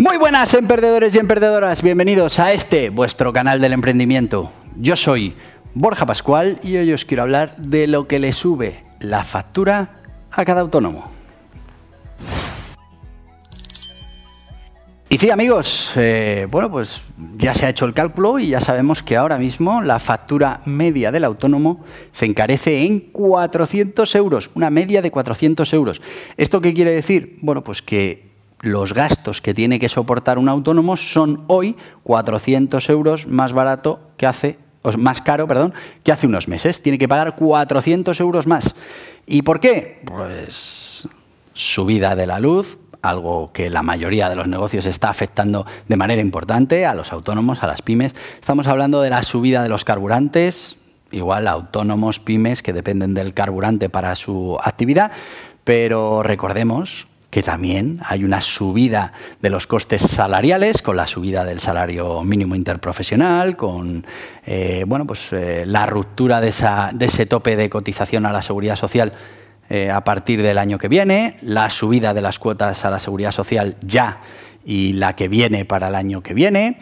Muy buenas emprendedores y emprendedoras, bienvenidos a este, vuestro canal del emprendimiento. Yo soy Borja Pascual y hoy os quiero hablar de lo que le sube la factura a cada autónomo. Y sí, amigos, eh, bueno, pues ya se ha hecho el cálculo y ya sabemos que ahora mismo la factura media del autónomo se encarece en 400 euros, una media de 400 euros. ¿Esto qué quiere decir? Bueno, pues que los gastos que tiene que soportar un autónomo son hoy 400 euros más barato que hace más caro, perdón, que hace unos meses. Tiene que pagar 400 euros más. ¿Y por qué? Pues subida de la luz, algo que la mayoría de los negocios está afectando de manera importante a los autónomos, a las pymes. Estamos hablando de la subida de los carburantes, igual autónomos, pymes que dependen del carburante para su actividad, pero recordemos que también hay una subida de los costes salariales con la subida del salario mínimo interprofesional, con eh, bueno, pues, eh, la ruptura de, ese tope de cotización a la seguridad social eh, a partir del año que viene, la subida de las cuotas a la seguridad social ya y la que viene para el año que viene.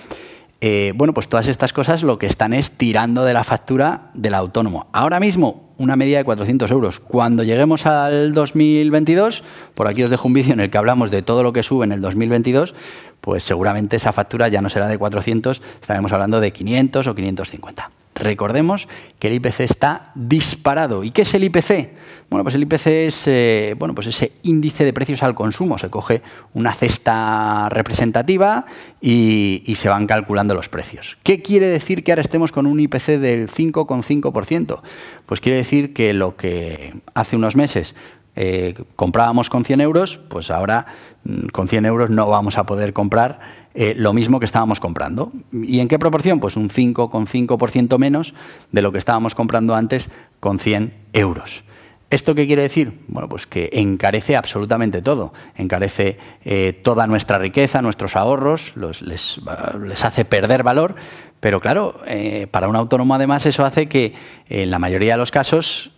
bueno, pues todas estas cosas lo que están es tirando de la factura del autónomo. Ahora mismo una media de 400 euros. Cuando lleguemos al 2022, por aquí os dejo un vídeo en el que hablamos de todo lo que sube en el 2022, pues seguramente esa factura ya no será de 400, estaremos hablando de 500 o 550. Recordemos que el IPC está disparado. ¿Y qué es el IPC? Bueno, pues el IPC es eh, bueno, pues ese índice de precios al consumo. Se coge una cesta representativa y, y se van calculando los precios. ¿Qué quiere decir que ahora estemos con un IPC del 5,5%? Pues quiere decir que lo que hace unos meses eh, comprábamos con 100 euros, pues ahora mm, con 100 euros no vamos a poder comprar eh, lo mismo que estábamos comprando. ¿Y en qué proporción? Pues un 5,5% menos de lo que estábamos comprando antes con 100 euros. ¿Esto qué quiere decir? Bueno, pues que encarece absolutamente todo. Encarece eh, toda nuestra riqueza, nuestros ahorros, les, hace perder valor. Pero claro, para un autónomo además eso hace que en la mayoría de los casos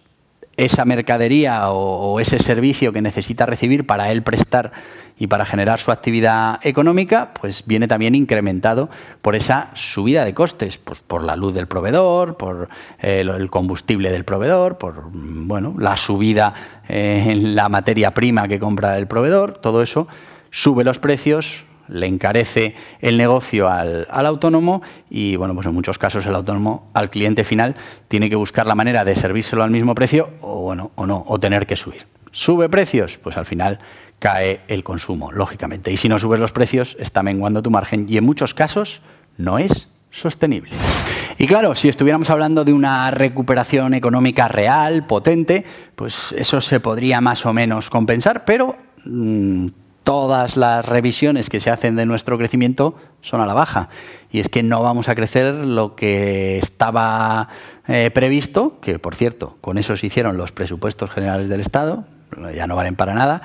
esa mercadería o, ese servicio que necesita recibir para él prestar y para generar su actividad económica, pues viene también incrementado por esa subida de costes, pues por la luz del proveedor, por eh, el combustible del proveedor, por bueno, la subida eh, en la materia prima que compra el proveedor, todo eso sube los precios, le encarece el negocio al, autónomo y, bueno, pues en muchos casos el autónomo al cliente final tiene que buscar la manera de servírselo al mismo precio o, bueno, o no, o tener que subir. ¿Sube precios? Pues al final cae el consumo, lógicamente. Y si no subes los precios, está menguando tu margen y en muchos casos no es sostenible. Y claro, si estuviéramos hablando de una recuperación económica real, potente, pues eso se podría más o menos compensar, pero mm, todas las revisiones que se hacen de nuestro crecimiento son a la baja. Y es que no vamos a crecer lo que estaba eh, previsto, que por cierto, con eso se hicieron los presupuestos generales del Estado, ya no valen para nada,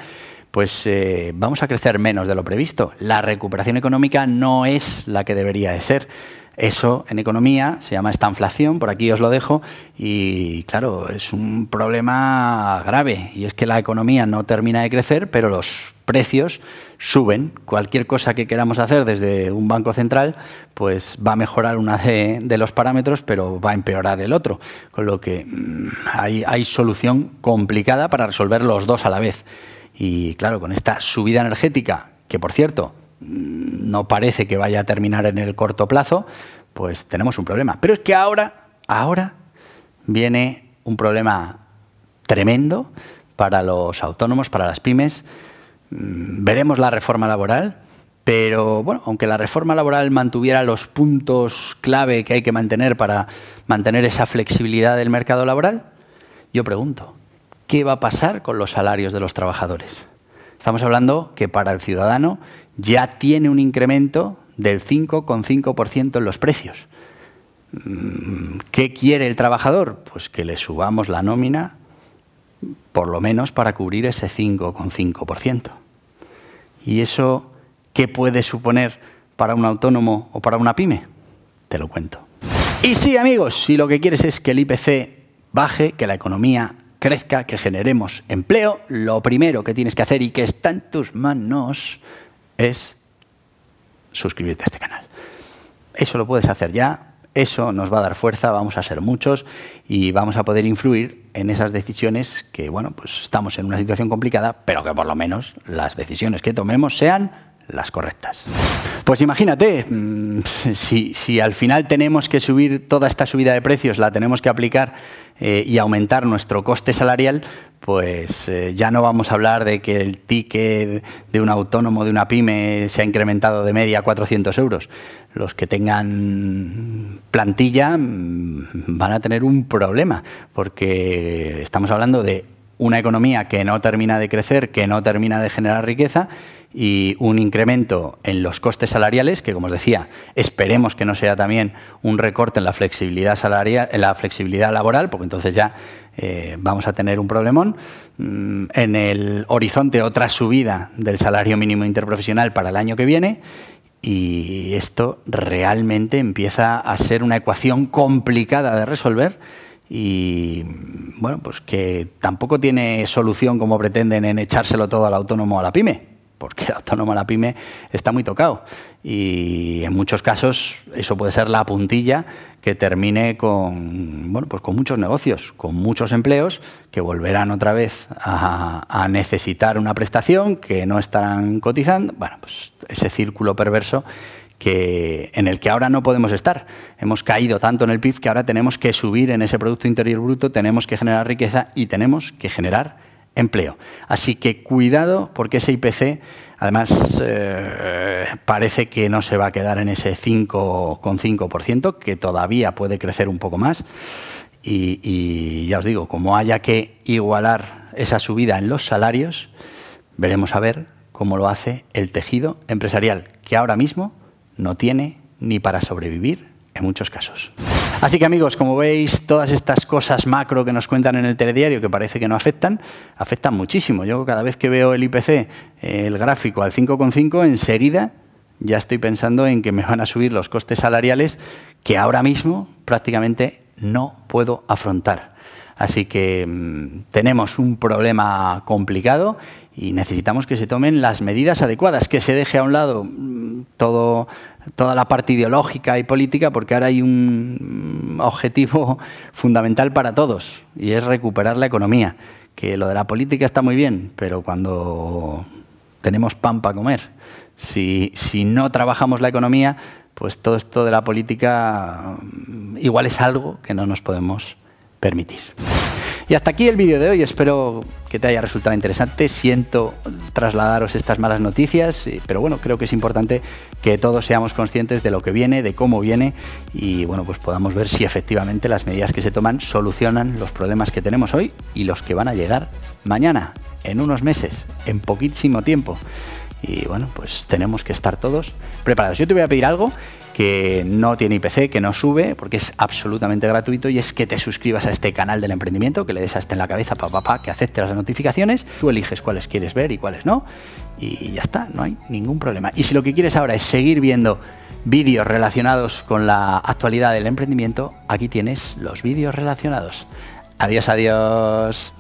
pues eh, vamos a crecer menos de lo previsto. La recuperación económica no es la que debería de ser. Eso en economía se llama estanflación, por aquí os lo dejo, y claro, es un problema grave, y es que la economía no termina de crecer, pero los precios suben. Cualquier cosa que queramos hacer desde un banco central, pues va a mejorar uno de, de, los parámetros, pero va a empeorar el otro. Con lo que mm, hay solución complicada para resolver los dos a la vez. Y claro, con esta subida energética, que por cierto, no parece que vaya a terminar en el corto plazo, pues tenemos un problema. Pero es que ahora, ahora viene un problema tremendo para los autónomos, para las pymes. Mm, veremos la reforma laboral, pero bueno, aunque la reforma laboral mantuviera los puntos clave que hay que mantener para mantener esa flexibilidad del mercado laboral, yo pregunto, ¿qué va a pasar con los salarios de los trabajadores? Estamos hablando que para el ciudadano ya tiene un incremento del 5,5% en los precios. Mm, ¿Qué quiere el trabajador? Pues que le subamos la nómina por lo menos para cubrir ese 5,5%. ¿Y eso qué puede suponer para un autónomo o para una pyme? Te lo cuento. Y sí, amigos, si lo que quieres es que el IPC baje, que la economía crezca, que generemos empleo, lo primero que tienes que hacer y que está en tus manos es suscribirte a este canal. Eso lo puedes hacer ya, eso nos va a dar fuerza, vamos a ser muchos y vamos a poder influir en esas decisiones que, bueno, pues estamos en una situación complicada, pero que por lo menos las decisiones que tomemos sean las correctas. Pues imagínate, mm, si, al final tenemos que subir toda esta subida de precios, la tenemos que aplicar eh, y aumentar nuestro coste salarial, pues eh, ya no vamos a hablar de que el ticket de un autónomo, de una pyme, se ha incrementado de media a 400 euros. Los que tengan plantilla mm, van a tener un problema, porque estamos hablando de una economía que no termina de crecer, que no termina de generar riqueza y un incremento en los costes salariales, que como os decía, esperemos que no sea también un recorte en la flexibilidad salarial, en la flexibilidad laboral, porque entonces ya eh, vamos a tener un problemón. Mm, en el horizonte otra subida del salario mínimo interprofesional para el año que viene. Y esto realmente empieza a ser una ecuación complicada de resolver y bueno, pues que tampoco tiene solución como pretenden en echárselo todo al autónomo o a la pyme, porque el autónomo a la pyme está muy tocado y en muchos casos eso puede ser la puntilla que termine con, bueno, pues con muchos negocios, con muchos empleos que volverán otra vez a, a necesitar una prestación que no estarán cotizando, bueno, pues ese círculo perverso que, en el que ahora no podemos estar. Hemos caído tanto en el PIB que ahora tenemos que subir en ese Producto Interior Bruto, tenemos que generar riqueza y tenemos que generar empleo. Así que cuidado porque ese IPC, además, eh, parece que no se va a quedar en ese 5,5%, que todavía puede crecer un poco más. Y, y, ya os digo, como haya que igualar esa subida en los salarios, veremos a ver cómo lo hace el tejido empresarial, que ahora mismo no tiene ni para sobrevivir en muchos casos. Así que amigos, como veis, todas estas cosas macro que nos cuentan en el telediario, que parece que no afectan, afectan muchísimo. Yo cada vez que veo el IPC, eh, el gráfico al 5,5, enseguida ya estoy pensando en que me van a subir los costes salariales que ahora mismo prácticamente no puedo afrontar. Así que mm, tenemos un problema complicado y necesitamos que se tomen las medidas adecuadas, que se deje a un lado mm, toda la parte ideológica y política, porque ahora hay un mm, objetivo fundamental para todos y es recuperar la economía. Que lo de la política está muy bien, pero cuando tenemos pan para comer, si no trabajamos la economía, pues todo esto de la política igual es algo que no nos podemos permitir. Y hasta aquí el vídeo de hoy, espero que te haya resultado interesante, siento trasladaros estas malas noticias, eh, pero bueno, creo que es importante que todos seamos conscientes de lo que viene, de cómo viene y bueno, pues podamos ver si efectivamente las medidas que se toman solucionan los problemas que tenemos hoy y los que van a llegar mañana, en unos meses, en poquísimo tiempo. Y bueno, pues tenemos que estar todos preparados. Yo te voy a pedir algo que no tiene IPC, que no sube, porque es absolutamente gratuito y es que te suscribas a este canal del emprendimiento, que le des a en la cabeza, papá, que acepte las notificaciones, tú eliges cuáles quieres ver y cuáles no, y ya está, no hay ningún problema. Y si lo que quieres ahora es seguir viendo vídeos relacionados con la actualidad del emprendimiento, aquí tienes los vídeos relacionados. Adiós, adiós.